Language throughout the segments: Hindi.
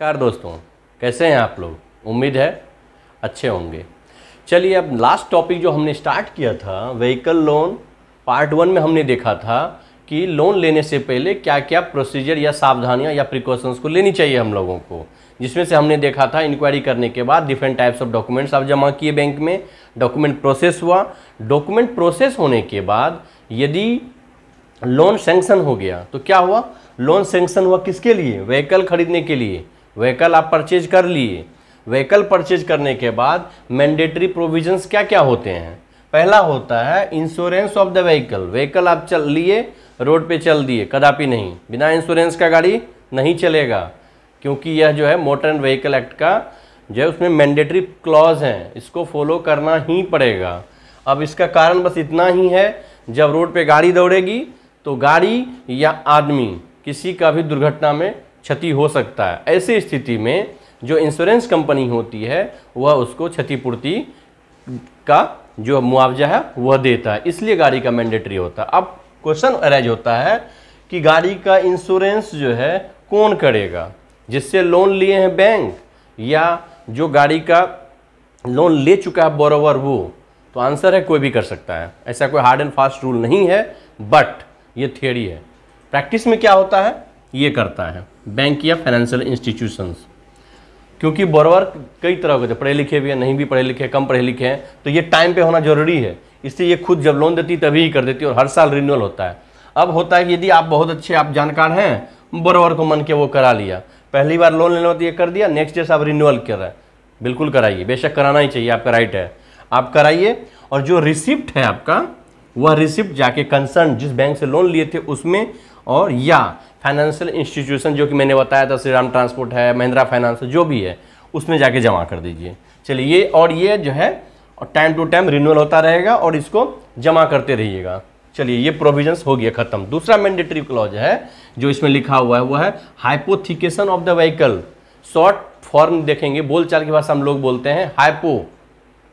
नमस्कार दोस्तों कैसे हैं आप लोग उम्मीद है अच्छे होंगे चलिए अब लास्ट टॉपिक जो हमने स्टार्ट किया था व्हीकल लोन पार्ट वन में हमने देखा था कि लोन लेने से पहले क्या क्या प्रोसीजर या सावधानियां या प्रिकॉशंस को लेनी चाहिए हम लोगों को जिसमें से हमने देखा था इंक्वायरी करने के बाद डिफरेंट टाइप्स ऑफ डॉक्यूमेंट्स आप जमा किए बैंक में डॉक्यूमेंट प्रोसेस हुआ डॉक्यूमेंट प्रोसेस होने के बाद यदि लोन सेंक्शन हो गया तो क्या हुआ लोन सेंक्शन हुआ किसके लिए व्हीकल खरीदने के लिए व्हीकल आप परचेज कर लिए व्हीकल परचेज करने के बाद मैंडेटरी प्रोविजंस क्या क्या होते हैं पहला होता है insurance of the vehicle vehicle आप चल लिए रोड पे चल दिए कदापि नहीं बिना इंश्योरेंस का गाड़ी नहीं चलेगा क्योंकि यह जो है मोटर एंड व्हीकल एक्ट का जो है उसमें मैंडेटरी क्लॉज हैं इसको फॉलो करना ही पड़ेगा अब इसका कारण बस इतना ही है जब रोड पे गाड़ी दौड़ेगी तो गाड़ी या आदमी किसी का भी दुर्घटना में क्षति हो सकता है ऐसी स्थिति में जो इंश्योरेंस कंपनी होती है वह उसको क्षतिपूर्ति का जो मुआवजा है वह देता है इसलिए गाड़ी का मैंडेटरी होता है अब क्वेश्चन अरेज होता है कि गाड़ी का इंश्योरेंस जो है कौन करेगा जिससे लोन लिए हैं बैंक या जो गाड़ी का लोन ले चुका है बोरोवर वो तो आंसर है कोई भी कर सकता है ऐसा कोई हार्ड एंड फास्ट रूल नहीं है बट ये थियोरी है प्रैक्टिस में क्या होता है ये करता है बैंक या फाइनेंशियल इंस्टीट्यूशंस क्योंकि बोरवर कई तरह के पढ़े लिखे भी हैं नहीं भी पढ़े लिखे कम पढ़े लिखे हैं तो ये टाइम पे होना जरूरी है इसलिए ये खुद जब लोन देती तभी ही कर देती है और हर साल रिन्यूअल होता है अब होता है कि यदि आप बहुत अच्छे आप जानकार हैं बोरवर को मन के वो करा लिया पहली बार लोन लेना होती तो है कर दिया नेक्स्ट ईयर आप रिन्यूअल कर रहे हैं बिल्कुल कराइए बेशक कराना ही चाहिए आपका राइट है आप कराइए और जो रिसिप्ट है आपका वह रिसिप्ट जाके कंसर्न जिस बैंक से लोन लिए थे उसमें और या फाइनेंशियल इंस्टीट्यूशन जो कि मैंने बताया था श्री राम ट्रांसपोर्ट है महिंद्रा फाइनेंस जो भी है उसमें जाके जमा कर दीजिए चलिए ये और ये जो है टाइम टू टाइम रिन्यूअल होता रहेगा और इसको जमा करते रहिएगा चलिए ये प्रोविजंस हो गया खत्म दूसरा मैंडेटरी क्लॉज है जो इसमें लिखा हुआ है वो है hypothecation of the vehicle short form देखेंगे बोलचाल की भाषा हम लोग बोलते हैं हाइपो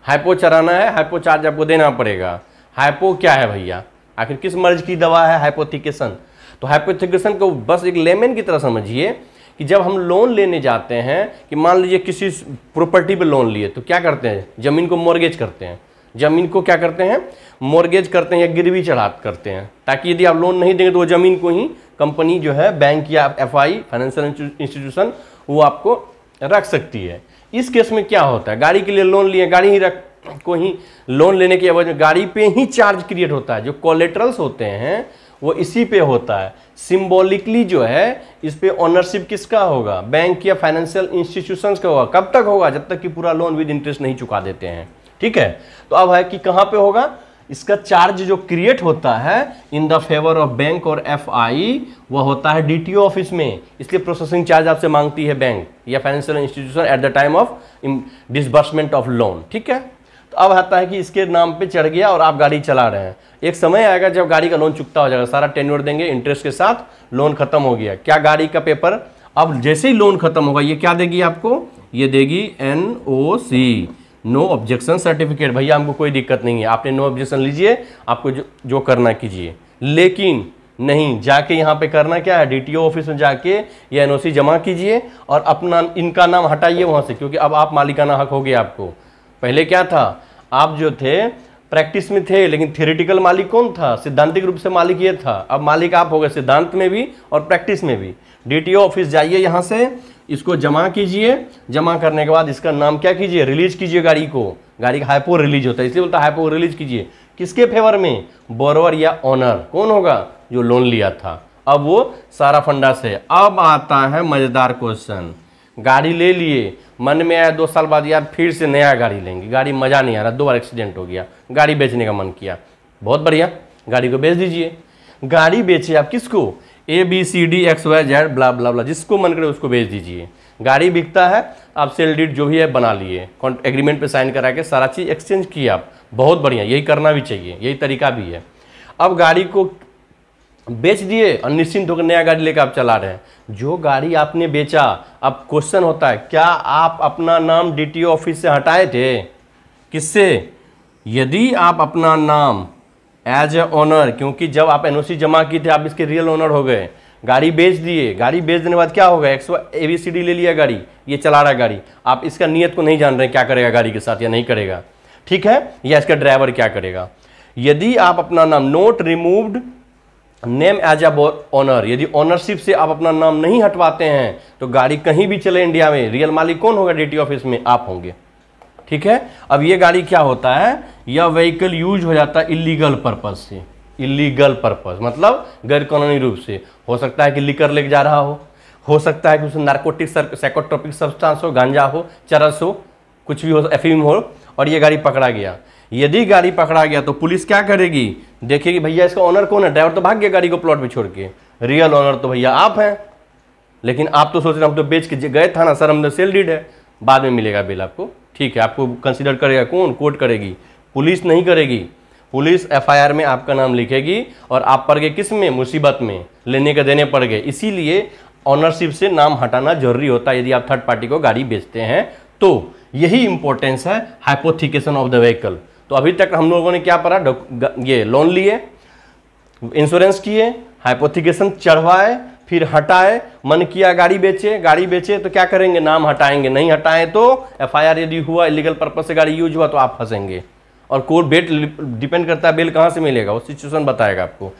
हाइपो चराना है हाइपो चार्ज आपको देना पड़ेगा हाइपो क्या है भैया आखिर किस मर्ज की दवा है हाइपोथिकेशन तो हाइपोथिकेशन को बस एक लेमेन की तरह समझिए कि जब हम लोन लेने जाते हैं कि मान लीजिए किसी प्रॉपर्टी पे लोन लिए तो क्या करते हैं ज़मीन को मॉर्गेज करते हैं ज़मीन को क्या करते हैं मॉर्गेज करते हैं या गिरवी चढ़ा करते हैं ताकि यदि आप लोन नहीं देंगे तो वो ज़मीन को ही कंपनी जो है बैंक या एफ आई फाइनेंशियल इंस्टीट्यूशन वो आपको रख सकती है इस केस में क्या होता है गाड़ी के लिए लोन लिए गाड़ी ही रख को ही लोन लेने की एवज में गाड़ी पे ही चार्ज क्रिएट होता है जो कोलेट्रल्स होते हैं वो इसी पे होता है सिम्बोलिकली जो है इस पे ऑनरशिप किसका होगा बैंक या फाइनेंशियल इंस्टीट्यूशंस का होगा कब तक होगा जब तक कि पूरा लोन विद इंटरेस्ट नहीं चुका देते हैं ठीक है तो अब है कि कहाँ पे होगा इसका चार्ज जो क्रिएट होता है in the favour of bank और एफ आई वह होता है डी टी ऑफिस में इसलिए प्रोसेसिंग चार्ज आपसे मांगती है बैंक या financial institution at the time of disbursement of loan ठीक है तो अब आता है कि इसके नाम पे चढ़ गया और आप गाड़ी चला रहे हैं एक समय आएगा जब गाड़ी का लोन चुकता हो जाएगा सारा टेन्यूर देंगे इंटरेस्ट के साथ लोन खत्म हो गया क्या गाड़ी का पेपर अब जैसे ही लोन खत्म होगा ये क्या देगी आपको ये देगी N O C no objection certificate भैया हमको कोई दिक्कत नहीं है आपने नो ऑब्जेक्शन लीजिए आपको जो जो करना कीजिए लेकिन नहीं जाके यहाँ पे करना क्या है डीटीओ ऑफिस में जाके ये एनओसी जमा कीजिए और अपना इनका नाम हटाइए वहाँ से क्योंकि अब आप मालिकाना हक हो गया आपको पहले क्या था आप जो थे प्रैक्टिस में थे लेकिन थियोरिटिकल मालिक कौन था सिद्धांतिक रूप से मालिक ये था अब मालिक आप हो गए सिद्धांत में भी और प्रैक्टिस में भी डीटीओ ऑफिस जाइए यहाँ से इसको जमा कीजिए जमा करने के बाद इसका नाम क्या कीजिए रिलीज कीजिए गाड़ी को गाड़ी का हाइपो रिलीज होता है इसलिए बोलता है हाइपो रिलीज कीजिए किसके फेवर में बोरवर या ऑनर कौन होगा जो लोन लिया था अब वो सारा फंडा से अब आता है मज़ेदार क्वेश्चन गाड़ी ले लिए मन में आया दो साल बाद यार फिर से नया गाड़ी लेंगे गाड़ी मज़ा नहीं आ रहा दो बार एक्सीडेंट हो गया गाड़ी बेचने का मन किया बहुत बढ़िया गाड़ी को बेच दीजिए गाड़ी बेचे आप किसको A B C D X Y Z blah blah blah जिसको मन करे उसको बेच दीजिए गाड़ी बिकता है आप सेल डीट जो भी है बना लिए एग्रीमेंट पे साइन करा के सारा चीज़ एक्सचेंज किया आप बहुत बढ़िया यही करना भी चाहिए यही तरीका भी है अब गाड़ी को बेच दिए और निश्चिंत होकर नया गाड़ी लेकर आप चला रहे हैं जो गाड़ी आपने बेचा अब क्वेश्चन होता है क्या आप अपना नाम डीटीओ ऑफिस से हटाए थे किससे यदि आप अपना नाम एज ए ओनर क्योंकि जब आप एनओसी जमा की थे आप इसके रियल ओनर हो गए गाड़ी बेच दिए गाड़ी बेच देने के बाद क्या होगा एक सौ ए बी सी डी ले लिया गाड़ी ये चला रहा है गाड़ी आप इसका नियत को नहीं जान रहे क्या करेगा गाड़ी के साथ या नहीं करेगा ठीक है या इसका ड्राइवर क्या करेगा यदि आप अपना नाम not removed name as a owner यदि ऑनरशिप से आप अपना नाम नहीं हटवाते हैं तो गाड़ी कहीं भी चले इंडिया में रियल मालिक कौन होगा डी ऑफिस में आप होंगे ठीक है अब ये गाड़ी क्या होता है यह व्हीकल यूज हो जाता है इलीगल पर्पज से इलीगल पर्पज मतलब गैरकानूनी रूप से हो सकता है कि लिकर लेके जा रहा हो हो सकता है कि उसमें नार्कोटिक सेकोट्रोपिक सब्सटेंस हो गांजा हो चरस हो कुछ भी हो एफीम हो और ये गाड़ी पकड़ा गया यदि गाड़ी पकड़ा गया तो पुलिस क्या करेगी देखिए कि भैया इसका ऑनर कौन है ड्राइवर तो भाग गया गाड़ी को प्लॉट में छोड़ के रियल ऑनर तो भैया आप हैं लेकिन आप तो सोच रहे हम तो बेच के गए था ना सर हम तो सेल डीड है बाद में मिलेगा बिल आपको ठीक है आपको कंसिडर करेगा कौन कोर्ट करेगी पुलिस नहीं करेगी पुलिस एफआईआर में आपका नाम लिखेगी और आप पड़ गए किस में मुसीबत में लेने के देने पड़ गए इसीलिए ऑनरशिप से नाम हटाना जरूरी होता है यदि आप थर्ड पार्टी को गाड़ी बेचते हैं तो यही इंपॉर्टेंस है हाइपोथिकेशन ऑफ द व्हीकल तो अभी तक हम लोगों ने क्या पढ़ा ये लोन लिए इंश्योरेंस किए हाइपोथिकेशन चढ़वाए फिर हटाए मन किया गाड़ी बेचे गाड़ी बेचे तो क्या करेंगे नाम हटाएंगे नहीं हटाएं तो एफआईआर यदि हुआ इलीगल पर्पज से गाड़ी यूज हुआ तो आप फंसेंगे और कोर्ट बेट डिपेंड करता है बेल कहाँ से मिलेगा वो सिचुएशन बताएगा आपको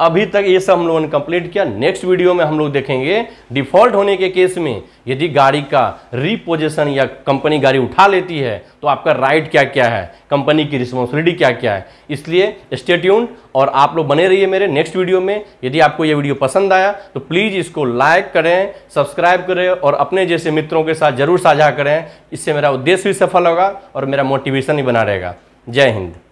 अभी तक ये सब हम लोगों ने कंप्लीट किया नेक्स्ट वीडियो में हम लोग देखेंगे डिफॉल्ट होने के केस में यदि गाड़ी का रिपोजिशन या कंपनी गाड़ी उठा लेती है तो आपका राइट क्या क्या है कंपनी की रिस्पॉन्सिबिलिटी क्या क्या है इसलिए स्टेट्यून और आप लोग बने रहिए मेरे नेक्स्ट वीडियो में यदि आपको ये वीडियो पसंद आया तो प्लीज़ इसको लाइक करें सब्सक्राइब करें और अपने जैसे मित्रों के साथ जरूर साझा करें इससे मेरा उद्देश्य भी सफल होगा और मेरा मोटिवेशन भी बना रहेगा जय हिंद